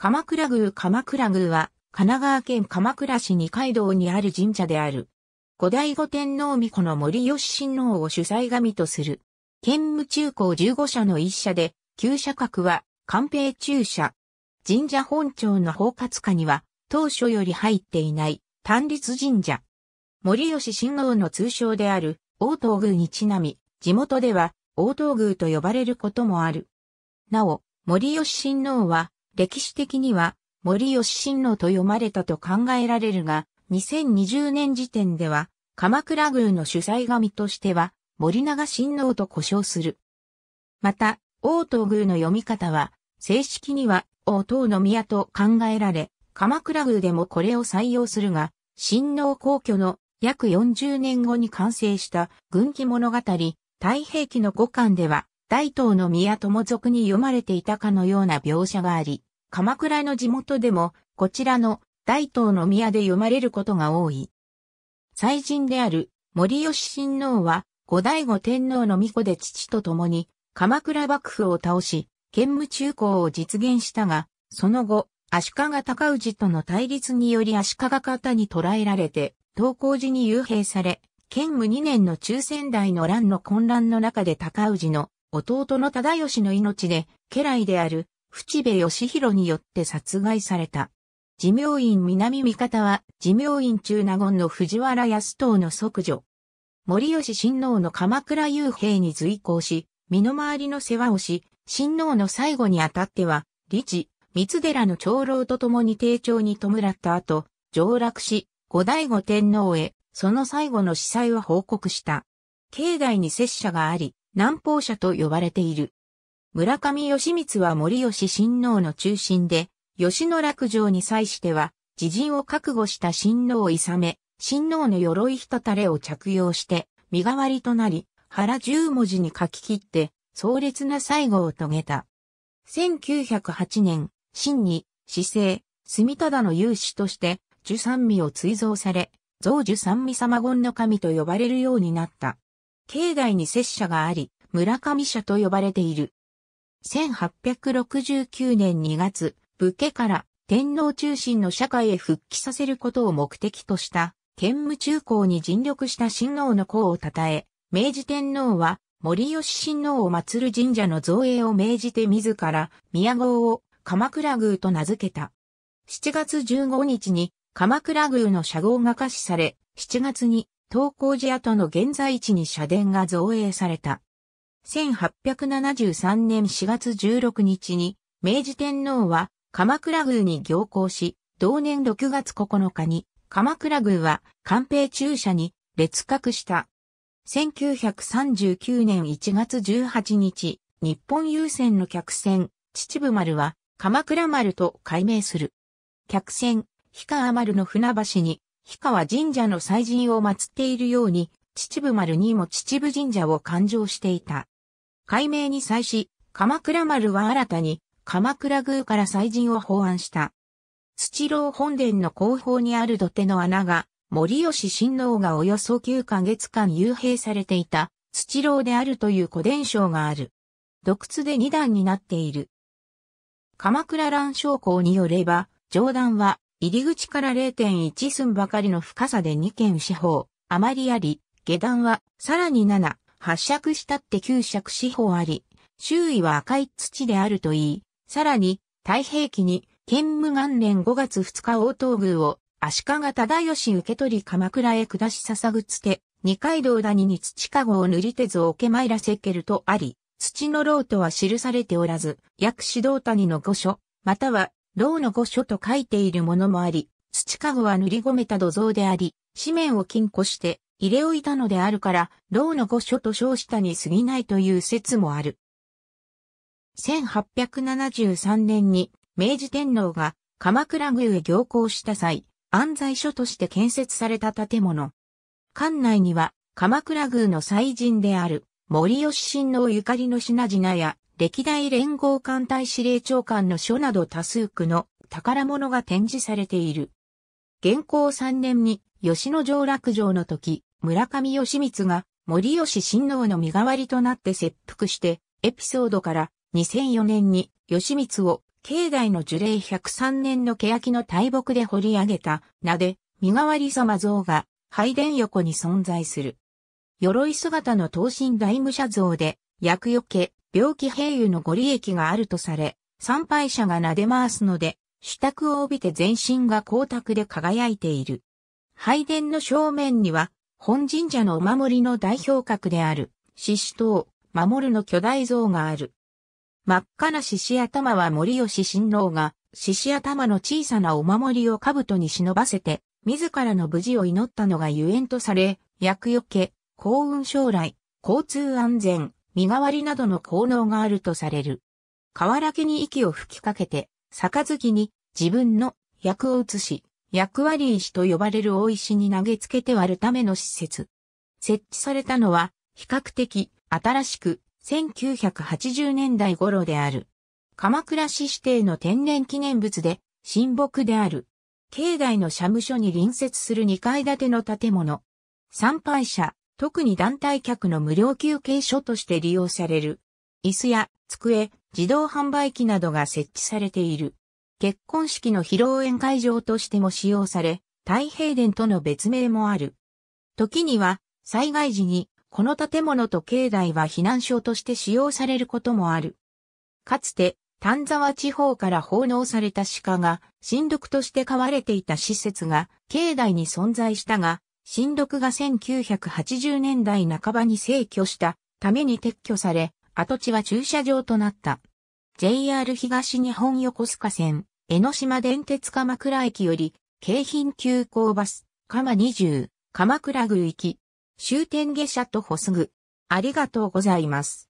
鎌倉宮鎌倉宮は、神奈川県鎌倉市二階堂にある神社である。後醍醐天皇御子の森吉親王を主催神とする。県務中高15社の一社で、旧社格は、官兵中社。神社本庁の包括下には、当初より入っていない、単立神社。森吉親王の通称である、王東宮にちなみ、地元では、王東宮と呼ばれることもある。なお、森吉親王は、歴史的には森吉新郎と読まれたと考えられるが、2020年時点では、鎌倉宮の主催神としては、森永新郎と呼称する。また、王東宮の読み方は、正式には王東の宮と考えられ、鎌倉宮でもこれを採用するが、新郎皇居の約40年後に完成した軍記物語、太平記の五巻では、大東の宮とも俗に読まれていたかのような描写があり、鎌倉の地元でも、こちらの大東の宮で読まれることが多い。祭神である森吉親王は、後醍醐天皇の御子で父と共に、鎌倉幕府を倒し、兼務中高を実現したが、その後、足利尊氏との対立により足利方に捕らえられて、登校時に幽閉され、兼務2年の中仙台の乱の混乱の中で尊氏の弟の忠義の命で、家来である淵部義弘によって殺害された。自明院南味方は、自明院中納言の藤原康藤の即女。森吉親王の鎌倉幽兵に随行し、身の回りの世話をし、親王の最後にあたっては、理事、三寺の長老と共に丁重に弔った後、上洛し、後醍醐天皇へ、その最後の司祭を報告した。境内に拙者があり、南方者と呼ばれている。村上義光は森吉親王の中心で、吉野落城に際しては、自陣を覚悟した親王をいさめ、親王の鎧ひ垂たれを着用して、身代わりとなり、腹十文字に書き切って、壮烈な最後を遂げた。1908年、新に、死生、住忠の勇士として、十三味を追贈され、増受三味様言の神と呼ばれるようになった。境内に拙者があり、村上社と呼ばれている。1869年2月、武家から天皇中心の社会へ復帰させることを目的とした、建武中皇に尽力した親王の功を称え、明治天皇は森吉親王を祀る神社の造営を命じて自ら宮号を鎌倉宮と名付けた。7月15日に鎌倉宮の社号が可視され、7月に東光寺跡の現在地に社殿が造営された。1873年4月16日に、明治天皇は鎌倉宮に行行し、同年6月9日に、鎌倉宮は官兵中社に列閣した。1939年1月18日、日本郵船の客船、秩父丸は、鎌倉丸と改名する。客船、氷川丸の船橋に、氷川神社の祭神を祀っているように、秩父丸にも秩父神社を勘定していた。改名に際し、鎌倉丸は新たに、鎌倉宮から祭神を奉安した。土郎本殿の後方にある土手の穴が、森吉親王がおよそ9ヶ月間幽閉されていた、土郎であるという古伝承がある。洞窟で2段になっている。鎌倉乱将校によれば、上段は、入り口から0.1寸ばかりの深さで2軒四方、あまりあり、下段は、さらに7、発尺したって旧尺四方あり、周囲は赤い土であるといい、さらに、太平記に、建武元年5月2日応東宮を、足利忠義受け取り鎌倉へ下し捧ぐつて、二階堂谷に土籠を塗り手図をけ参らせけるとあり、土の牢とは記されておらず、薬師堂谷の御所、または、牢の御所と書いているものもあり、土籠は塗り込めた土蔵であり、紙面を金庫して、入れ置いたのであるから、牢の御所と称したに過ぎないという説もある。1873年に明治天皇が鎌倉宮へ行行した際、安西所として建設された建物。館内には鎌倉宮の祭神である森吉親王ゆかりの品々や歴代連合艦隊司令長官の書など多数区の宝物が展示されている。現行3年に吉野城落城の時、村上義光が森吉親王の身代わりとなって切腹して、エピソードから2004年に義光を境内の樹齢103年の欅の大木で掘り上げた名で、身代わり様像が拝殿横に存在する。鎧姿の刀身大武者像で、薬よけ、病気平油のご利益があるとされ、参拝者が撫で回すので、主度を帯びて全身が光沢で輝いている。拝殿の正面には、本神社のお守りの代表格である、獅子塔、守るの巨大像がある。真っ赤な獅子頭は森吉新郎が、獅子頭の小さなお守りを兜に忍ばせて、自らの無事を祈ったのがゆえんとされ、厄除け、幸運将来、交通安全、身代わりなどの効能があるとされる。河原家に息を吹きかけて、杯に自分の役を移し、役割石と呼ばれる大石に投げつけて割るための施設。設置されたのは、比較的新しく1980年代頃である。鎌倉市指定の天然記念物で、神木である。境内の社務所に隣接する2階建ての建物。参拝者、特に団体客の無料休憩所として利用される。椅子や机、自動販売機などが設置されている。結婚式の披露宴会場としても使用され、太平殿との別名もある。時には、災害時に、この建物と境内は避難所として使用されることもある。かつて、丹沢地方から奉納された鹿が、新緑として飼われていた施設が、境内に存在したが、新緑が1980年代半ばに逝去したために撤去され、跡地は駐車場となった。JR 東日本横須賀線、江ノ島電鉄鎌倉駅より、京浜急行バス、鎌20、鎌倉宮行き、終点下車とほすぐ、ありがとうございます。